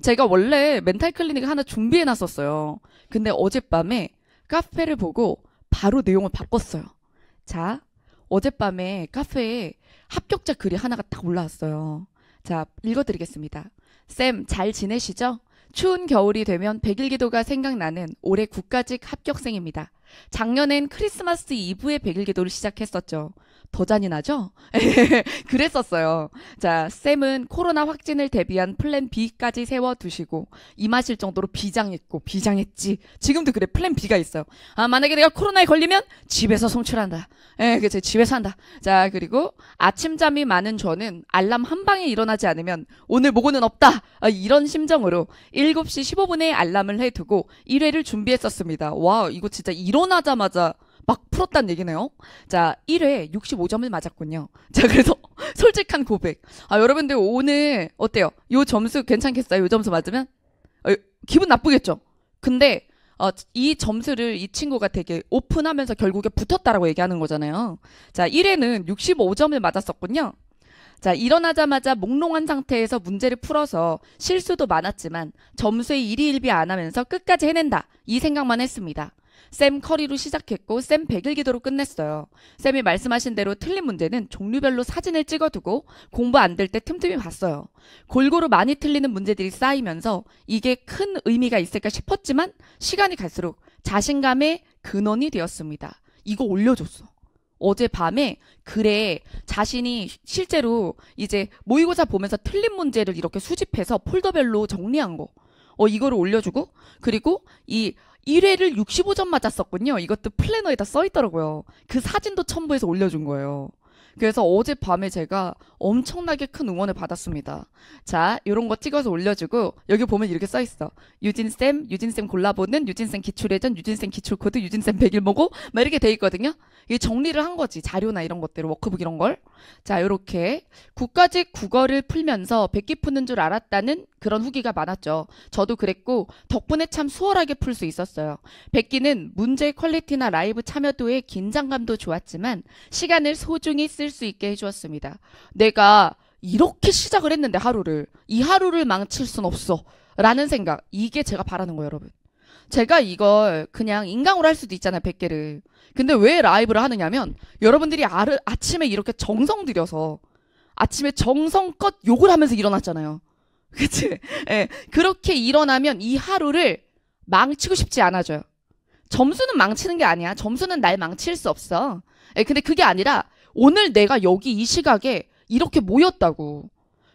제가 원래 멘탈 클리닉 하나 준비해 놨었어요. 근데 어젯밤에 카페를 보고 바로 내용을 바꿨어요. 자, 어젯밤에 카페에 합격자 글이 하나가 딱 올라왔어요. 자, 읽어드리겠습니다. 쌤, 잘 지내시죠? 추운 겨울이 되면 백일기도가 생각나는 올해 국가직 합격생입니다. 작년엔 크리스마스 이브에 백일 기도를 시작했었죠. 더 잔인하죠? 그랬었어요. 자, 쌤은 코로나 확진을 대비한 플랜 B까지 세워두시고, 임하실 정도로 비장했고, 비장했지. 지금도 그래, 플랜 B가 있어요. 아, 만약에 내가 코로나에 걸리면 집에서 송출한다. 예, 그치, 집에서 한다. 자, 그리고 아침잠이 많은 저는 알람 한 방에 일어나지 않으면 오늘 모고는 없다. 아, 이런 심정으로 7시 15분에 알람을 해두고 1회를 준비했었습니다. 와, 이거 진짜 이런 일어나자마자 막풀었다는 얘기네요. 자, 1회 65점을 맞았군요. 자, 그래서 솔직한 고백. 아, 여러분들 오늘 어때요? 요 점수 괜찮겠어요? 요 점수 맞으면? 어, 기분 나쁘겠죠? 근데 어, 이 점수를 이 친구가 되게 오픈하면서 결국에 붙었다라고 얘기하는 거잖아요. 자, 1회는 65점을 맞았었군요. 자, 일어나자마자 몽롱한 상태에서 문제를 풀어서 실수도 많았지만 점수에 일희일비 안 하면서 끝까지 해낸다. 이 생각만 했습니다. 쌤 커리로 시작했고 쌤 100일 기도로 끝냈어요. 쌤이 말씀하신 대로 틀린 문제는 종류별로 사진을 찍어두고 공부 안 될 때 틈틈이 봤어요. 골고루 많이 틀리는 문제들이 쌓이면서 이게 큰 의미가 있을까 싶었지만 시간이 갈수록 자신감의 근원이 되었습니다. 이거 올려줬어. 어젯밤에 그래 자신이 실제로 이제 모의고사 보면서 틀린 문제를 이렇게 수집해서 폴더별로 정리한 거. 어 이거를 올려주고 그리고 이 1회를 65점 맞았었군요. 이것도 플래너에다 써 있더라고요. 그 사진도 첨부해서 올려준 거예요. 그래서 어젯밤에 제가 엄청나게 큰 응원을 받았습니다. 자, 이런 거 찍어서 올려주고 여기 보면 이렇게 써 있어. 유진쌤, 유진쌤 골라보는 유진쌤 기출예전, 유진쌤 기출코드, 유진쌤 백일모고 막 이렇게 돼 있거든요. 이게 정리를 한 거지. 자료나 이런 것들 워크북 이런 걸. 자, 이렇게 국가직 국어를 풀면서 백기 푸는 줄 알았다는 그런 후기가 많았죠. 저도 그랬고 덕분에 참 수월하게 풀 수 있었어요. 백기는 문제의 퀄리티나 라이브 참여도의 긴장감도 좋았지만 시간을 소중히 쓸 수 있게 해주었습니다. 내가 이렇게 시작을 했는데 하루를 이 하루를 망칠 순 없어 라는 생각 이게 제가 바라는 거예요 여러분 제가 이걸 그냥 인강으로 할 수도 있잖아요 100개를 근데 왜 라이브를 하느냐면 여러분들이 아르, 아침에 이렇게 정성 들여서 아침에 정성껏 욕을 하면서 일어났잖아요 그치? 예. 그렇게 일어나면 이 하루를 망치고 싶지 않아져요. 점수는 망치는 게 아니야. 점수는 날 망칠 수 없어. 예, 근데 그게 아니라 오늘 내가 여기 이 시각에 이렇게 모였다고.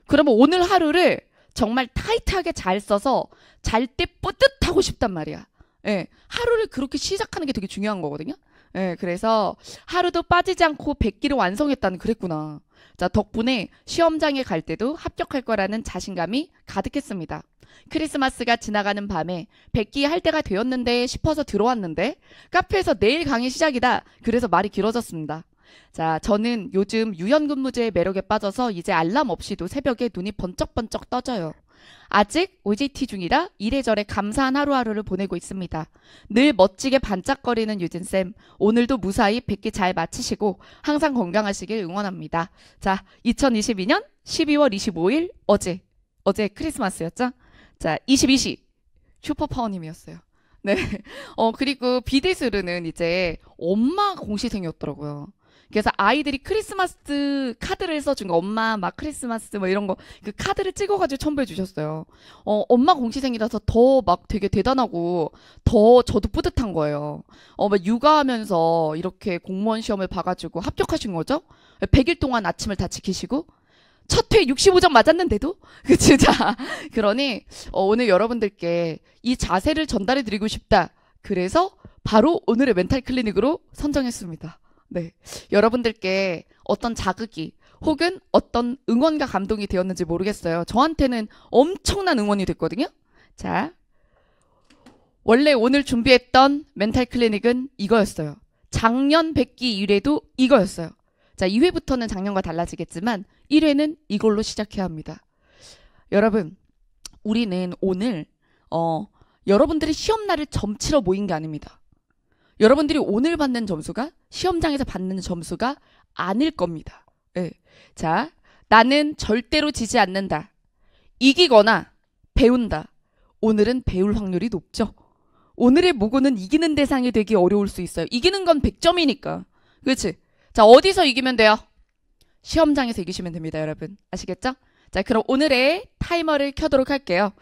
그러면 오늘 하루를 정말 타이트하게 잘 써서 잘 때 뿌듯하고 싶단 말이야. 예. 하루를 그렇게 시작하는 게 되게 중요한 거거든요. 예, 네, 그래서 하루도 빠지지 않고 100기를 완성했다는 그랬구나. 자, 덕분에 시험장에 갈 때도 합격할 거라는 자신감이 가득했습니다. 크리스마스가 지나가는 밤에 백기 할 때가 되었는데 싶어서 들어왔는데 카페에서 내일 강의 시작이다. 그래서 말이 길어졌습니다. 자, 저는 요즘 유연근무제의 매력에 빠져서 이제 알람 없이도 새벽에 눈이 번쩍번쩍 떠져요. 아직 OJT 중이라 이래저래 감사한 하루하루를 보내고 있습니다. 늘 멋지게 반짝거리는 유진쌤, 오늘도 무사히 뵙기 잘 마치시고 항상 건강하시길 응원합니다. 자, 2022년 12월 25일 어제, 어제 크리스마스였죠? 자, 22시 슈퍼파워님이었어요. 네. 어, 그리고 비디스르는 이제 엄마 공시생이었더라고요. 그래서 아이들이 크리스마스 카드를 써준 거 엄마 막 크리스마스 뭐 이런 거 그 카드를 찍어가지고 첨부해 주셨어요. 어 엄마 공시생이라서 더 막 되게 대단하고 더 저도 뿌듯한 거예요. 어막 육아하면서 이렇게 공무원 시험을 봐가지고 합격하신 거죠? 100일 동안 아침을 다 지키시고 첫 회 65점 맞았는데도 그 진짜 그러니 어, 오늘 여러분들께 이 자세를 전달해 드리고 싶다. 그래서 바로 오늘의 멘탈 클리닉으로 선정했습니다. 네. 여러분들께 어떤 자극이 혹은 어떤 응원과 감동이 되었는지 모르겠어요. 저한테는 엄청난 응원이 됐거든요. 자. 원래 오늘 준비했던 멘탈 클리닉은 이거였어요. 작년 뵙기 1회도 이거였어요. 자, 2회부터는 작년과 달라지겠지만 1회는 이걸로 시작해야 합니다. 여러분, 우리는 오늘 어, 여러분들이 시험 날을 점치러 모인 게 아닙니다. 여러분들이 오늘 받는 점수가 시험장에서 받는 점수가 아닐 겁니다. 예. 자, 나는 절대로 지지 않는다. 이기거나 배운다. 오늘은 배울 확률이 높죠. 오늘의 모고는 이기는 대상이 되기 어려울 수 있어요. 이기는 건 100점이니까. 그렇지? 자, 어디서 이기면 돼요? 시험장에서 이기시면 됩니다, 여러분. 아시겠죠? 자, 그럼 오늘의 타이머를 켜도록 할게요.